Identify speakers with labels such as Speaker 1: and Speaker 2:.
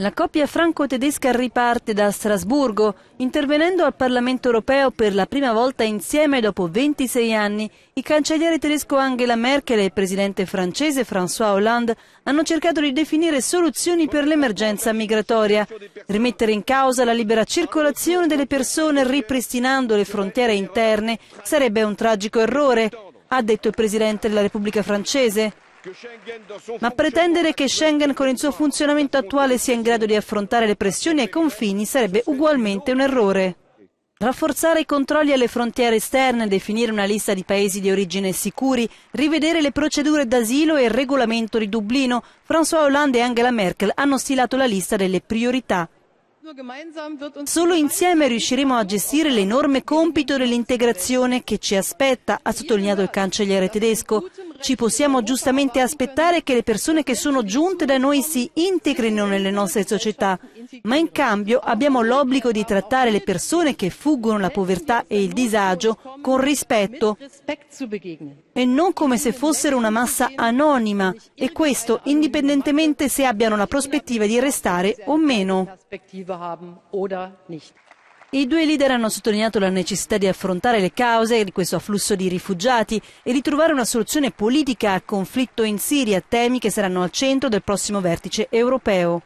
Speaker 1: La coppia franco-tedesca riparte da Strasburgo, intervenendo al Parlamento europeo per la prima volta insieme dopo 26 anni. Il cancelliere tedesco Angela Merkel e il presidente francese François Hollande hanno cercato di definire soluzioni per l'emergenza migratoria, rimettere in causa la libera circolazione delle persone ripristinando le frontiere interne sarebbe un tragico errore, ha detto il presidente della Repubblica francese. Ma pretendere che Schengen con il suo funzionamento attuale sia in grado di affrontare le pressioni ai confini sarebbe ugualmente un errore. Rafforzare i controlli alle frontiere esterne, definire una lista di paesi di origine sicuri, rivedere le procedure d'asilo e il regolamento di Dublino, François Hollande e Angela Merkel hanno stilato la lista delle priorità. Solo insieme riusciremo a gestire l'enorme compito dell'integrazione che ci aspetta, ha sottolineato il cancelliere tedesco. Ci possiamo giustamente aspettare che le persone che sono giunte da noi si integrino nelle nostre società, ma in cambio abbiamo l'obbligo di trattare le persone che fuggono la povertà e il disagio con rispetto e non come se fossero una massa anonima e questo indipendentemente se abbiano la prospettiva di restare o meno. I due leader hanno sottolineato la necessità di affrontare le cause di questo afflusso di rifugiati e di trovare una soluzione politica al conflitto in Siria, temi che saranno al centro del prossimo vertice europeo.